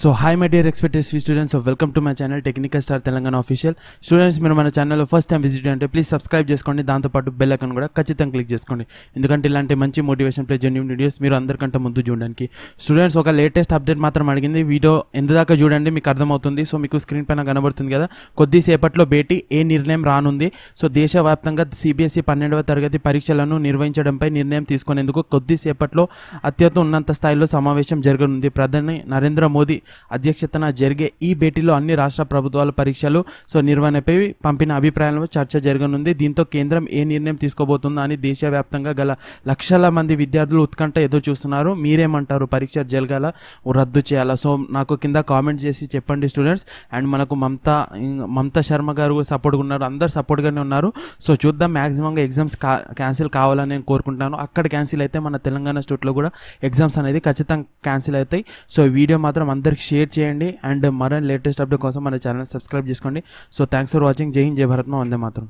so hi my dear expected students welcome to my channel technical star Telangana official students మీరు మన ఛానల్లో first time visit అంటే please subscribe చేసుకోండి దాంతోపాటు bell icon కూడా ఖచ్చితంగా క్లిక్ చేసుకోండి ఎందుకంటే ఇలాంటి మంచి మోటివేషన్ ప్లే జన్యూ వీడియోస్ మీరు అందరికంటే ముందు చూడడానికి స్టూడెంట్స్ ఒక లేటెస్ట్ అప్డేట్ మాత్రం అడిగింది వీడియో ఎంతదాకా చూడండి మీకు అర్థమవుతుంది సో మీకు స్క్రీన్ పైన కనబడుతుంది కదా కొద్దిసేపట్లో భేటీ ఏ నిర్ణయం రానుంది సో దేశవ్యాప్తంగా సిబిఎస్ఈ e పన్నెండవ తరగతి పరీక్షలను నిర్వహించడంపై నిర్ణయం తీసుకునేందుకు కొద్దిసేపట్లో అత్యంత ఉన్నత స్థాయిలో సమావేశం జరగనుంది ప్రధాని నరేంద్ర మోదీ మోదీ అధ్యక్షతన జరిగే ఈ భేటీలో అన్ని రాష్ట్ర ప్రభుత్వాల పరీక్షలు సో నిర్వహణపై పంపిన అభిప్రాయాలను చర్చ జరగనుంది దీంతో కేంద్రం ఏ నిర్ణయం తీసుకోబోతుందో అని దేశవ్యాప్తంగా గల లక్షల మంది విద్యార్థులు ఉత్కంఠ ఎదురు చూస్తున్నారు మీరేమంటారు పరీక్ష జరగాల రద్దు చేయాలా సో నాకు కింద కామెంట్ చేసి చెప్పండి స్టూడెంట్స్ అండ్ మనకు మమతా మమతా శర్మ గారు సపోర్ట్గా ఉన్నారు అందరు సపోర్ట్గానే ఉన్నారు సో చూద్దాం మ్యాక్సిమంగా ఎగ్జామ్స్ కా క్యాన్సిల్ కావాలని నేను కోరుకుంటున్నాను అక్కడ క్యాన్సిల్ అయితే మన తెలంగాణ స్టేట్లో కూడా ఎగ్జామ్స్ అనేది ఖచ్చితంగా క్యాన్సిల్ అవుతాయి సో వీడియో మాత్రం అందరికి షేర్ చేయండి అండ్ మరో లేటెస్ట్ అప్డేట్ కోసం మన ఛానల్ సబ్స్క్రైబ్ చేసుకోండి సో థ్యాంక్స్ ఫర్ వాచింగ్ జై హింద్ జయ భారత్మ వందే మాత్రం